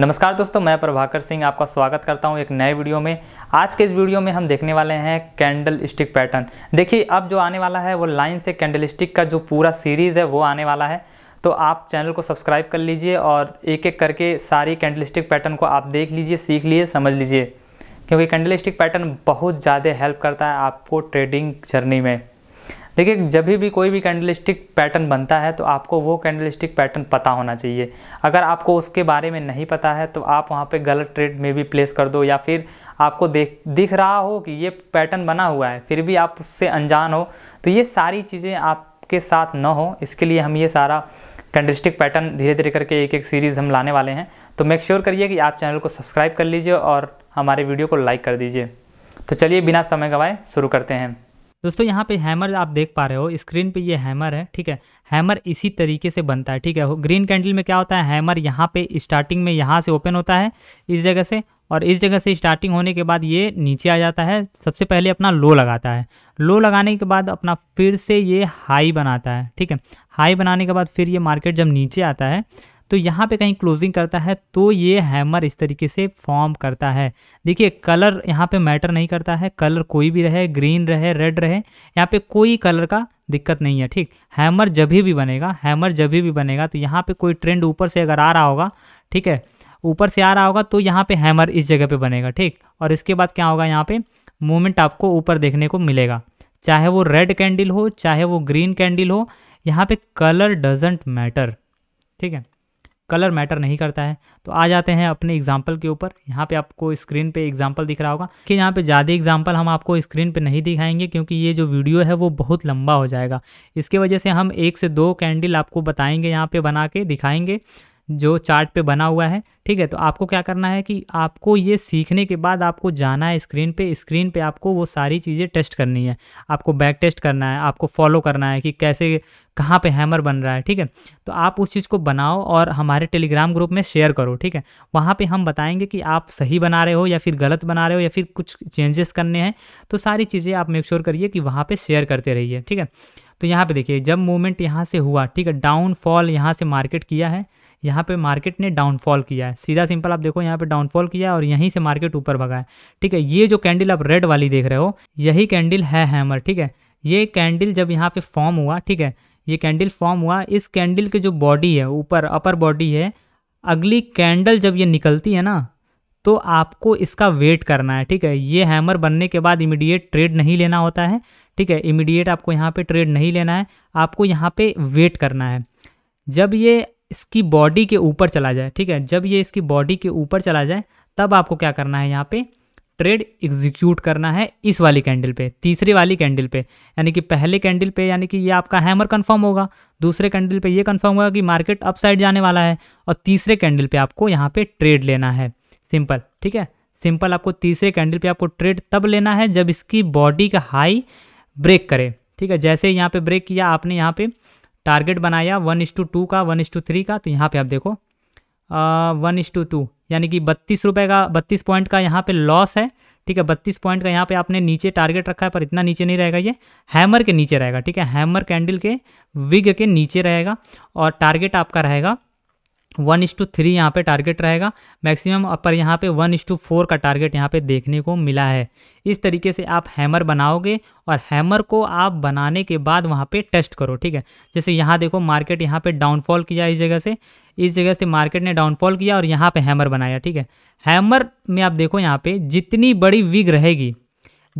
नमस्कार दोस्तों मैं प्रभाकर सिंह आपका स्वागत करता हूं एक नए वीडियो में आज के इस वीडियो में हम देखने वाले हैं कैंडल स्टिक पैटर्न देखिए अब जो आने वाला है वो लाइन से कैंडल स्टिक का जो पूरा सीरीज़ है वो आने वाला है तो आप चैनल को सब्सक्राइब कर लीजिए और एक एक करके सारी कैंडल स्टिक पैटर्न को आप देख लीजिए सीख लीजिए समझ लीजिए क्योंकि कैंडल स्टिक पैटर्न बहुत ज़्यादा हेल्प करता है आपको ट्रेडिंग जर्नी में देखिए जब भी कोई भी कैंडल पैटर्न बनता है तो आपको वो कैंडल पैटर्न पता होना चाहिए अगर आपको उसके बारे में नहीं पता है तो आप वहाँ पे गलत ट्रेड में भी प्लेस कर दो या फिर आपको देख दिख रहा हो कि ये पैटर्न बना हुआ है फिर भी आप उससे अनजान हो तो ये सारी चीज़ें आपके साथ न हो इसके लिए हम ये सारा कैंडलिस्टिक पैटर्न धीरे धीरे करके एक एक सीरीज़ हम लाने वाले हैं तो मेक श्योर करिए कि आप चैनल को सब्सक्राइब कर लीजिए और हमारे वीडियो को लाइक कर दीजिए तो चलिए बिना समय गवाए शुरू करते हैं दोस्तों यहाँ पे हैमर आप देख पा रहे हो स्क्रीन पे ये हैमर है ठीक है हैमर इसी तरीके से बनता है ठीक है ग्रीन कैंडल में क्या होता है हैमर यहाँ पे स्टार्टिंग में यहाँ से ओपन होता है इस जगह से और इस जगह से स्टार्टिंग होने के बाद ये नीचे आ जाता है सबसे पहले अपना लो लगाता है लो लगाने के बाद अपना फिर से ये हाई बनाता है ठीक है हाई बनाने के बाद फिर ये मार्केट जब नीचे आता है तो यहाँ पे कहीं क्लोजिंग करता है तो ये हैमर इस तरीके से फॉर्म करता है देखिए कलर यहाँ पे मैटर नहीं करता है कलर कोई भी रहे ग्रीन रहे रेड रहे यहाँ पे कोई कलर का दिक्कत नहीं है ठीक हैमर जब भी बनेगा हैमर जब भी बनेगा तो यहाँ पे कोई ट्रेंड ऊपर से अगर आ रहा होगा ठीक है ऊपर से आ रहा होगा तो यहाँ पर हैमर इस जगह पर बनेगा ठीक और इसके बाद क्या होगा यहाँ पर मूवमेंट आपको ऊपर देखने को मिलेगा चाहे वो रेड कैंडल हो चाहे वो ग्रीन कैंडल हो यहाँ पे कलर डजेंट मैटर ठीक है कलर मैटर नहीं करता है तो आ जाते हैं अपने एग्जाम्पल के ऊपर यहाँ पे आपको स्क्रीन पे एग्जाम्पल दिख रहा होगा कि यहाँ पे ज़्यादा एग्जाम्पल हम आपको स्क्रीन पे नहीं दिखाएंगे क्योंकि ये जो वीडियो है वो बहुत लंबा हो जाएगा इसके वजह से हम एक से दो कैंडल आपको बताएंगे यहाँ पे बना के दिखाएंगे जो चार्ट पे बना हुआ है ठीक है तो आपको क्या करना है कि आपको ये सीखने के बाद आपको जाना है स्क्रीन पे स्क्रीन पे आपको वो सारी चीज़ें टेस्ट करनी है आपको बैक टेस्ट करना है आपको फॉलो करना है कि कैसे कहाँ पे हैमर बन रहा है ठीक है तो आप उस चीज़ को बनाओ और हमारे टेलीग्राम ग्रुप में शेयर करो ठीक है वहाँ पे हम बताएंगे कि आप सही बना रहे हो या फिर गलत बना रहे हो या फिर कुछ चेंजेस करने हैं तो सारी चीज़ें आप मेक श्योर करिए कि वहाँ पर शेयर करते रहिए ठीक है तो यहाँ पर देखिए जब मूवमेंट यहाँ से हुआ ठीक है डाउनफॉल यहाँ से मार्केट किया है यहाँ पे मार्केट ने डाउनफॉल किया है सीधा सिंपल आप देखो यहाँ पे डाउनफॉल किया और यहीं से मार्केट ऊपर भगा है ठीक है ये जो कैंडल आप रेड वाली देख रहे हो यही कैंडल है हैमर ठीक है ये कैंडल जब यहाँ पे फॉर्म हुआ ठीक है ये कैंडल फॉर्म हुआ इस कैंडल की जो बॉडी है ऊपर अपर बॉडी है अगली कैंडल जब ये निकलती है ना तो आपको इसका वेट करना है ठीक है ये हैमर बनने के बाद इमीडिएट ट्रेड नहीं लेना होता है ठीक है इमीडिएट आपको यहाँ पे ट्रेड नहीं लेना है आपको यहाँ पे वेट करना है जब ये इसकी बॉडी के ऊपर चला जाए ठीक है जब ये इसकी बॉडी के ऊपर चला जाए तब आपको क्या करना है यहाँ पे ट्रेड एग्जीक्यूट करना है इस वाली कैंडल पे तीसरी वाली कैंडल पे यानी कि पहले कैंडल पे यानी कि ये आपका हैमर कंफर्म होगा दूसरे कैंडल पे ये कंफर्म होगा कि मार्केट अपसाइड जाने वाला है और तीसरे कैंडल पे आपको यहाँ पे ट्रेड लेना है सिंपल ठीक है सिंपल आपको तीसरे कैंडल पे आपको ट्रेड तब लेना है जब इसकी बॉडी का हाई ब्रेक करे ठीक है जैसे यहाँ पे ब्रेक किया आपने यहाँ पे टारगेट बनाया वन इस टू टू का वन इस टू थ्री का तो यहाँ पे आप देखो वन इस टू टू यानी कि बत्तीस रुपये का बत्तीस पॉइंट का यहाँ पे लॉस है ठीक है बत्तीस पॉइंट का यहाँ पे आपने नीचे टारगेट रखा है पर इतना नीचे नहीं रहेगा ये हैमर के नीचे रहेगा ठीक है हैमर कैंडल के विग के नीचे रहेगा और टारगेट आपका रहेगा वन इश टू थ्री यहाँ पर टारगेट रहेगा मैक्सिमम पर यहाँ पे वन इश टू फोर का टारगेट यहाँ पे देखने को मिला है इस तरीके से आप हैमर बनाओगे और हैमर को आप बनाने के बाद वहाँ पे टेस्ट करो ठीक है जैसे यहाँ देखो मार्केट यहाँ पे डाउनफॉल किया इस जगह से इस जगह से मार्केट ने डाउनफॉल किया और यहाँ पर हैमर बनाया ठीक है हैमर में आप देखो यहाँ पे जितनी बड़ी विग रहेगी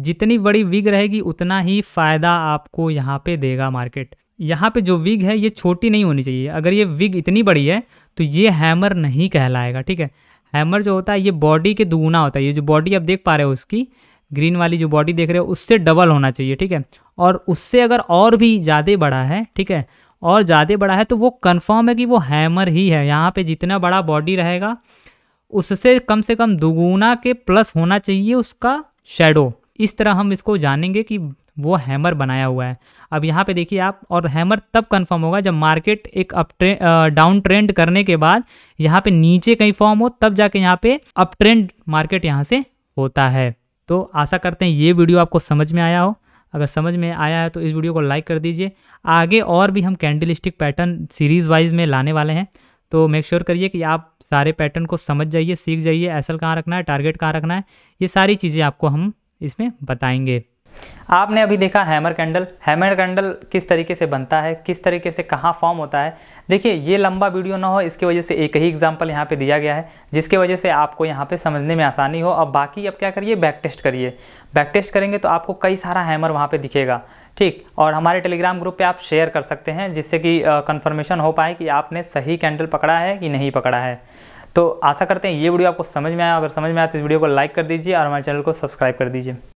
जितनी बड़ी विग रहेगी उतना ही फ़ायदा आपको यहाँ पर देगा मार्केट यहाँ पे जो विग है ये छोटी नहीं होनी चाहिए अगर ये विग इतनी बड़ी है तो ये हैमर नहीं कहलाएगा ठीक है हैमर जो होता है ये बॉडी के दुगुना होता है ये जो बॉडी आप देख पा रहे हो उसकी ग्रीन वाली जो बॉडी देख रहे हो उससे डबल होना चाहिए ठीक है और उससे अगर और भी ज़्यादा बड़ा है ठीक है और ज़्यादा बड़ा है तो वो कन्फर्म है कि वो हैमर ही है यहाँ पर जितना बड़ा बॉडी रहेगा उससे कम से कम दुगुना के प्लस होना चाहिए उसका शेडो इस तरह हम इसको जानेंगे कि वो हैमर बनाया हुआ है अब यहाँ पे देखिए आप और हैमर तब कंफर्म होगा जब मार्केट एक अप डाउन ट्रेंड करने के बाद यहाँ पे नीचे कहीं फॉर्म हो तब जाके यहाँ पे अप ट्रेंड मार्केट यहाँ से होता है तो आशा करते हैं ये वीडियो आपको समझ में आया हो अगर समझ में आया है तो इस वीडियो को लाइक कर दीजिए आगे और भी हम कैंडल पैटर्न सीरीज़ वाइज में लाने वाले हैं तो मेक श्योर करिए कि आप सारे पैटर्न को समझ जाइए सीख जाइए एसल कहाँ रखना है टारगेट कहाँ रखना है ये सारी चीज़ें आपको हम इसमें बताएंगे आपने अभी देखा हैमर कैंडल हैमर कैंडल किस तरीके से बनता है किस तरीके से कहाँ फॉर्म होता है देखिए ये लंबा वीडियो ना हो इसकी वजह से एक ही एग्जाम्पल यहाँ पे दिया गया है जिसके वजह से आपको यहाँ पे समझने में आसानी हो अब बाकी अब क्या करिए बैक टेस्ट करिए बैक टेस्ट करेंगे तो आपको कई सारा हैमर वहाँ पर दिखेगा ठीक और हमारे टेलीग्राम ग्रुप पर आप शेयर कर सकते हैं जिससे कि कन्फर्मेशन हो पाए कि आपने सही कैंडल पकड़ा है कि नहीं पकड़ा है तो आशा करते हैं ये वीडियो आपको समझ में आया अगर समझ में आया तो इस वीडियो को लाइक कर दीजिए और हमारे चैनल को सब्सक्राइब कर दीजिए